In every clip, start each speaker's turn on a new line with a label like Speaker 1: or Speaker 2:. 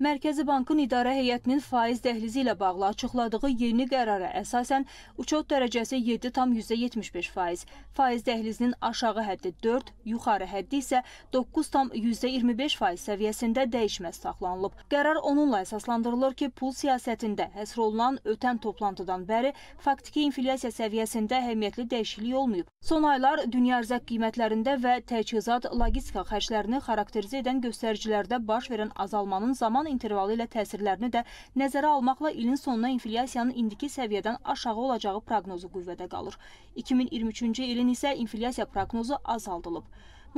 Speaker 1: Mərkəzi Bankın idarə heyətinin faiz dəhlizi ilə bağlı açıqladığı yeni qərara əsasən uçot dərəcəsi 7,75 faiz, faiz dəhlizinin aşağı həddi 4, yuxarı həddi isə 9,25 faiz səviyyəsində dəyişməz saxlanılıb. Qərar onunla əsaslandırılır ki, pul siyasətində həsr olunan ötən toplantıdan bəri faktiki inflyasiya səviyyəsində əhəmiyyətli dəyişiklik olmayıb. Son aylar dünya ərzək qiymətlərində və təchizat, logistika xərclərini xarakterizə edən göstəricilərdə baş verən azalmanın zaman intervalı ilə təsirlərini də nəzərə almaqla ilin sonuna inflyasiyanın indiki səviyyədən aşağı olacağı proqnozu qüvvədə qalır. 2023-cü ilin isə inflyasiya proqnozu azaldılıb.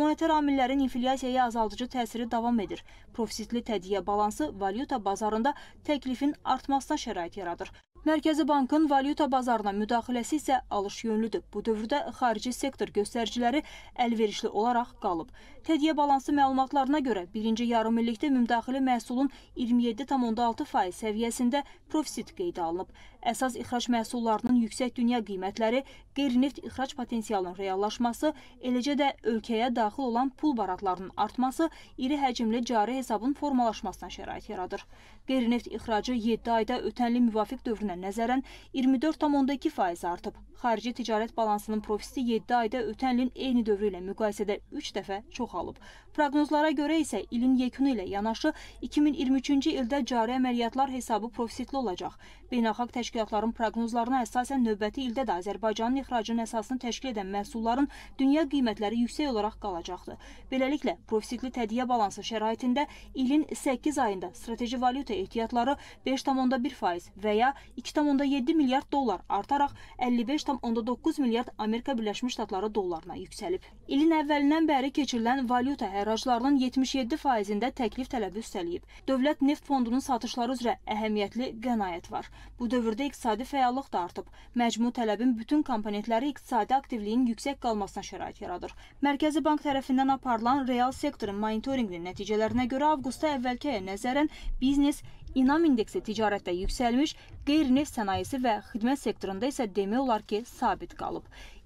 Speaker 1: Monetar amillərin inflyasiyaya azaldıcı təsiri davam edir. Profisitli tədyiyə balansı valyuta bazarında təklifin artmasına şərait yaradır. Mərkəzi Bankın valyuta bazarına müdaxiləsi isə alış yönlüdür. Bu dövrdə xarici sektor göstəriciləri əlverişli olaraq qalıb. Tədyə balansı məlumatlarına görə birinci yarımillikdə ümumdaxili məhsulun 27,6% səviyyəsində profisit qeydə alınıb. Əsas ixrac məhsullarının yüksək dünya qiymətləri, qeyri-neft ixrac potensialının reallaşması, eləcə də ölkəyə daxil olan pul baratlarının artması iri həcmli cari hesabın formalaşmasına şərait yaradır. Qeyri-neft ixracı 7 ayda ötənli müvafiq dövrünə illə nəzərən 24,2% artıb. Xarici ticarət balansının profisi 7 ayda ötən ilin eyni dövrü ilə müqayisədə 3 dəfə çoxalıb. Proqnozlara görə isə ilin yekunu ilə yanaşı 2023-cü ildə cari əməliyyatlar hesabı profisitli olacaq. Beynəlxalq təşkilatların proqnozlarına əsasən növbəti ildə də Azərbaycanın ixracının əsasını təşkil edən məhsulların dünya qiymətləri yüksək olaraq qalacaqdır. Beləliklə, profisitli tədiyyə balansı şəraitində ilin 8 ayında strateji valyuta ehtiyatları 5,1% və ya 2,7 milyard dollar artaraq 55,9 milyard Amerika Birləşmiş Ştatları dollarına yüksəlib. İlin əvvəlindən bəri keçirilən valyuta hərraclarının 77 faizində təklif tələbi üstələyib. Dövlət neft fondunun satışları üzrə əhəmiyyətli qənaət var. Bu dövrdə iqtisadi fəallıq da artıb. Məcmu tələbin bütün komponentləri iqtisadi aktivliyin yüksək qalmasına şərait yaradır. Mərkəzi Bank tərəfindən aparılan real sektorun monitorinqinin nəticələrinə görə avqusta əvvəlki aya nəzərən biznes İnam indeksi ticarətdə yüksəlmiş, qeyri-neft sənayesi və xidmət sektorunda isə demək olar ki, sabit qalıb.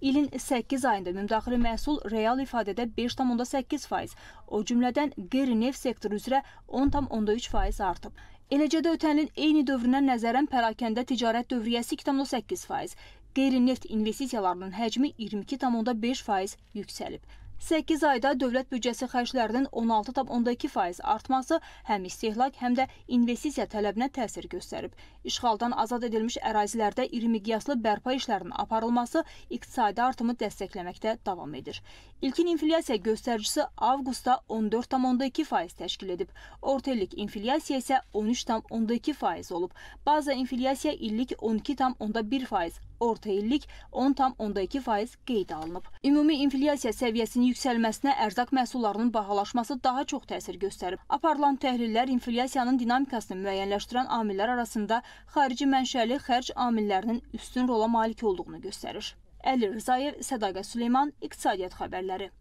Speaker 1: İlin 8 ayında ümumdaxili məhsul real ifadədə 5,8%, o cümlədən qeyri-neft sektoru üzrə 10,3% artıb. Eləcə də ötən ilin eyni dövrünə nəzərən pərakəndə ticarət dövriyyəsi 2,8%, qeyri-neft investisiyalarının həcmi 22,5% yüksəlib. 8 ayda dövlət büdcəsi xərclərinin 16,2% artması həm istehlak, həm də investisiya tələbinə təsir göstərib. İşğaldan azad edilmiş ərazilərdə iri miqyaslı bərpa işlərinin aparılması iqtisadi artımı dəstəkləməkdə davam edir. İlkin inflyasiya göstəricisi avqustda 14,2% təşkil edib. Orta illik inflyasiya isə 13,2% olub. Baza inflyasiya illik 12,1%, orta illik 10,2 faiz qeydə alınıb. Ümumi inflyasiya səviyyəsinin yüksəlməsinə ərzaq məhsullarının bahalaşması daha çox təsir göstərib. Aparılan təhlillər inflyasiyanın dinamikasını müəyyənləşdirən amillər arasında xarici mənşəli xərc amillərinin üstün rola malik olduğunu göstərir. Əli Rızayev, Sədaqə Süleyman, İqtisadiyyat xəbərləri.